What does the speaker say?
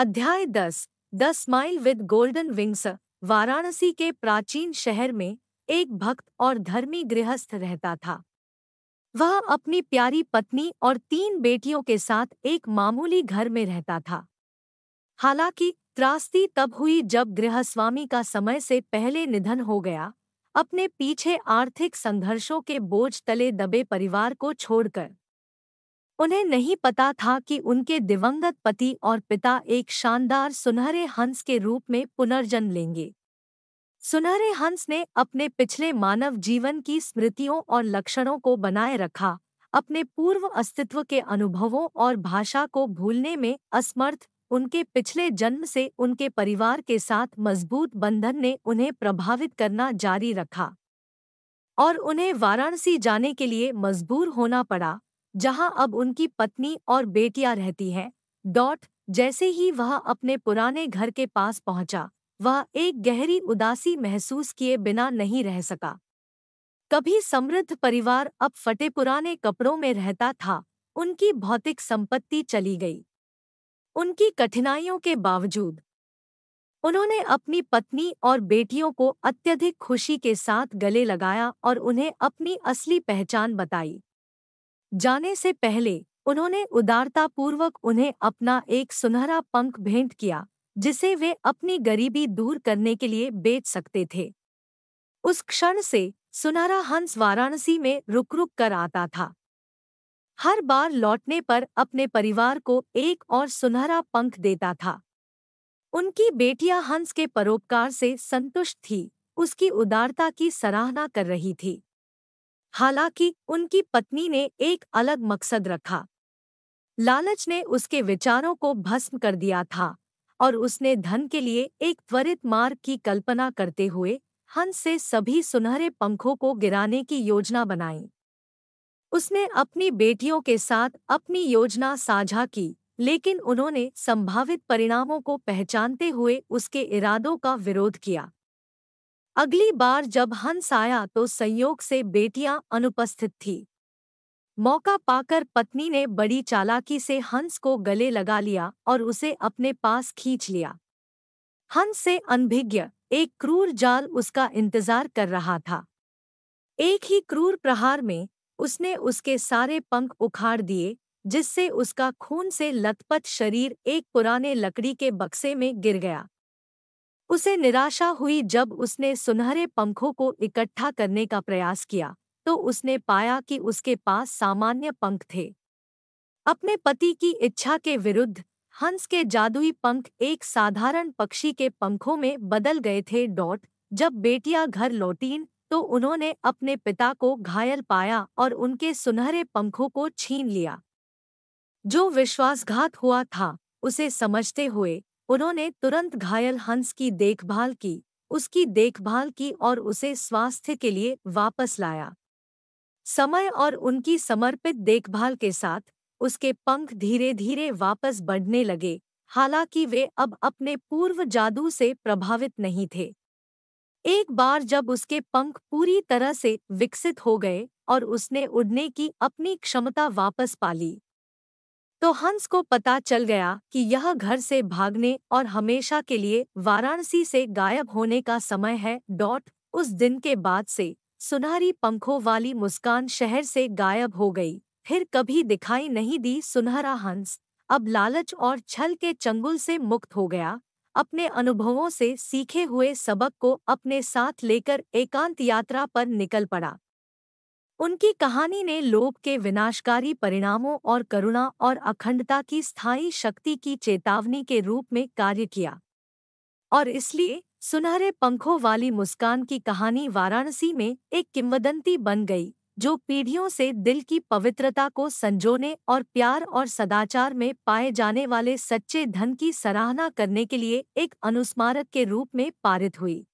अध्याय दस 10 smile with golden wings Varanasi के प्राचीन शहर में एक भक्त और धर्मी गृहस्थ रहता था वह अपनी प्यारी पत्नी और तीन बेटियों के साथ एक मामूली घर में रहता था हालांकि त्रास्ती तब हुई जब गृहस्वामी का समय से पहले निधन हो गया अपने पीछे आर्थिक संघर्षों के बोझ तले दबे परिवार को छोड़कर उन्हें नहीं पता था कि उनके दिवंगत पति और पिता एक शानदार सुनहरे हंस के रूप में पुनर्जन्म लेंगे सुनहरे हंस ने अपने पिछले मानव जीवन की स्मृतियों और लक्षणों को बनाए रखा अपने पूर्व अस्तित्व के अनुभवों और भाषा को भूलने में असमर्थ उनके पिछले जन्म से उनके परिवार के साथ मजबूत बंधन ने उन्हें प्रभावित करना जारी रखा और उन्हें वाराणसी जाने के लिए मजबूर होना पड़ा जहां अब उनकी पत्नी और बेटियां रहती हैं डॉट जैसे ही वह अपने पुराने घर के पास पहुंचा वह एक गहरी उदासी महसूस किए बिना नहीं रह सका कभी समृद्ध परिवार अब फटे पुराने कपड़ों में रहता था उनकी भौतिक संपत्ति चली गई उनकी कठिनाइयों के बावजूद उन्होंने अपनी पत्नी और बेटियों को अत्यधिक खुशी के साथ गले लगाया और उन्हें अपनी असली पहचान बताई जाने से पहले उन्होंने उदारतापूर्वक उन्हें अपना एक सुनहरा पंख भेंट किया जिसे वे अपनी गरीबी दूर करने के लिए बेच सकते थे उस क्षण से सुनहरा हंस वाराणसी में रुक रुक कर आता था हर बार लौटने पर अपने परिवार को एक और सुनहरा पंख देता था उनकी बेटियां हंस के परोपकार से संतुष्ट थी उसकी उदारता की सराहना कर रही थी हालांकि उनकी पत्नी ने एक अलग मकसद रखा लालच ने उसके विचारों को भस्म कर दिया था और उसने धन के लिए एक त्वरित मार्ग की कल्पना करते हुए हंस से सभी सुनहरे पंखों को गिराने की योजना बनाई उसने अपनी बेटियों के साथ अपनी योजना साझा की लेकिन उन्होंने संभावित परिणामों को पहचानते हुए उसके इरादों का विरोध किया अगली बार जब हंस आया तो संयोग से बेटियां अनुपस्थित थीं मौका पाकर पत्नी ने बड़ी चालाकी से हंस को गले लगा लिया और उसे अपने पास खींच लिया हंस से अनभिज्ञ एक क्रूर जाल उसका इंतजार कर रहा था एक ही क्रूर प्रहार में उसने उसके सारे पंख उखाड़ दिए जिससे उसका खून से लतपथ शरीर एक पुराने लकड़ी के बक्से में गिर गया उसे निराशा हुई जब उसने सुनहरे पंखों को इकट्ठा करने का प्रयास किया तो उसने पाया कि उसके पास सामान्य पंख थे अपने पति की इच्छा के विरुद्ध हंस के जादुई पंख एक साधारण पक्षी के पंखों में बदल गए थे डॉट जब बेटियां घर लौटीं तो उन्होंने अपने पिता को घायल पाया और उनके सुनहरे पंखों को छीन लिया जो विश्वासघात हुआ था उसे समझते हुए उन्होंने तुरंत घायल हंस की देखभाल की उसकी देखभाल की और उसे स्वास्थ्य के लिए वापस लाया समय और उनकी समर्पित देखभाल के साथ उसके पंख धीरे धीरे वापस बढ़ने लगे हालांकि वे अब अपने पूर्व जादू से प्रभावित नहीं थे एक बार जब उसके पंख पूरी तरह से विकसित हो गए और उसने उड़ने की अपनी क्षमता वापस पा ली तो हंस को पता चल गया कि यह घर से भागने और हमेशा के लिए वाराणसी से गायब होने का समय है डॉट उस दिन के बाद से सुनहरी पंखों वाली मुस्कान शहर से गायब हो गई फिर कभी दिखाई नहीं दी सुनहरा हंस अब लालच और छल के चंगुल से मुक्त हो गया अपने अनुभवों से सीखे हुए सबक को अपने साथ लेकर एकांत यात्रा पर निकल पड़ा उनकी कहानी ने लोभ के विनाशकारी परिणामों और करुणा और अखंडता की स्थायी शक्ति की चेतावनी के रूप में कार्य किया और इसलिए सुनहरे पंखों वाली मुस्कान की कहानी वाराणसी में एक किंवदंती बन गई जो पीढ़ियों से दिल की पवित्रता को संजोने और प्यार और सदाचार में पाए जाने वाले सच्चे धन की सराहना करने के लिए एक अनुस्मारक के रूप में पारित हुई